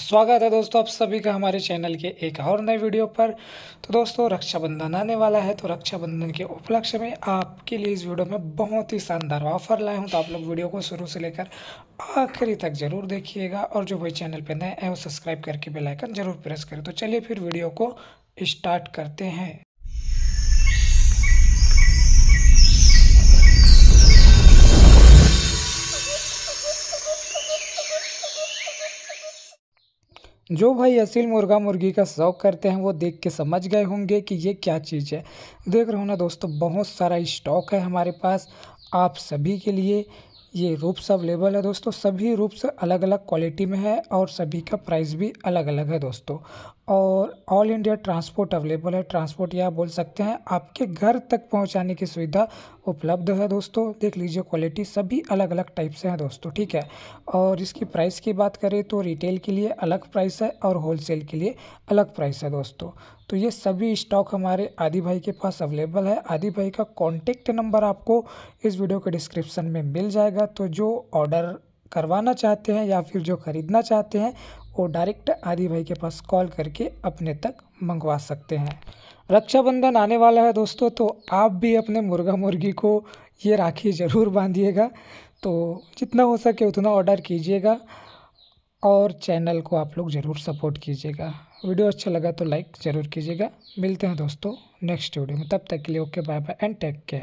स्वागत है दोस्तों आप सभी का हमारे चैनल के एक और नए वीडियो पर तो दोस्तों रक्षाबंधन आने वाला है तो रक्षाबंधन के उपलक्ष्य में आपके लिए इस वीडियो में बहुत ही शानदार ऑफर लाए हूं तो आप लोग वीडियो को शुरू से लेकर आखिरी तक जरूर देखिएगा और जो भाई चैनल पर नए हैं वो सब्सक्राइब करके बेलाइकन जरूर प्रेस करें तो चलिए फिर वीडियो को स्टार्ट करते हैं जो भाई असील मुर्गा मुर्गी का शौक़ करते हैं वो देख के समझ गए होंगे कि ये क्या चीज़ है देख रहे हो ना दोस्तों बहुत सारा स्टॉक है हमारे पास आप सभी के लिए ये रूप्स अवेलेबल है दोस्तों सभी रूप्स अलग अलग क्वालिटी में है और सभी का प्राइस भी अलग अलग है दोस्तों और ऑल इंडिया ट्रांसपोर्ट अवेलेबल है ट्रांसपोर्ट या बोल सकते हैं आपके घर तक पहुंचाने की सुविधा उपलब्ध है दोस्तों देख लीजिए क्वालिटी सभी अलग अलग टाइप से हैं दोस्तों ठीक है और इसकी प्राइस की बात करें तो रिटेल के लिए अलग प्राइस है और होलसेल के लिए अलग प्राइस है दोस्तों तो ये सभी स्टॉक हमारे आदि भाई के पास अवेलेबल है आदि भाई का कॉन्टेक्ट नंबर आपको इस वीडियो के डिस्क्रिप्सन में मिल जाएगा वाला तो जो ऑर्डर करवाना चाहते हैं या फिर जो ख़रीदना चाहते हैं वो डायरेक्ट आदि भाई के पास कॉल करके अपने तक मंगवा सकते हैं रक्षाबंधन आने वाला है दोस्तों तो आप भी अपने मुर्गा मुर्गी को ये राखी ज़रूर बांधिएगा तो जितना हो सके उतना ऑर्डर कीजिएगा और चैनल को आप लोग ज़रूर सपोर्ट कीजिएगा वीडियो अच्छा लगा तो लाइक ज़रूर कीजिएगा मिलते हैं दोस्तों नेक्स्ट वीडियो में तब तक के लिए okay bye bye and take care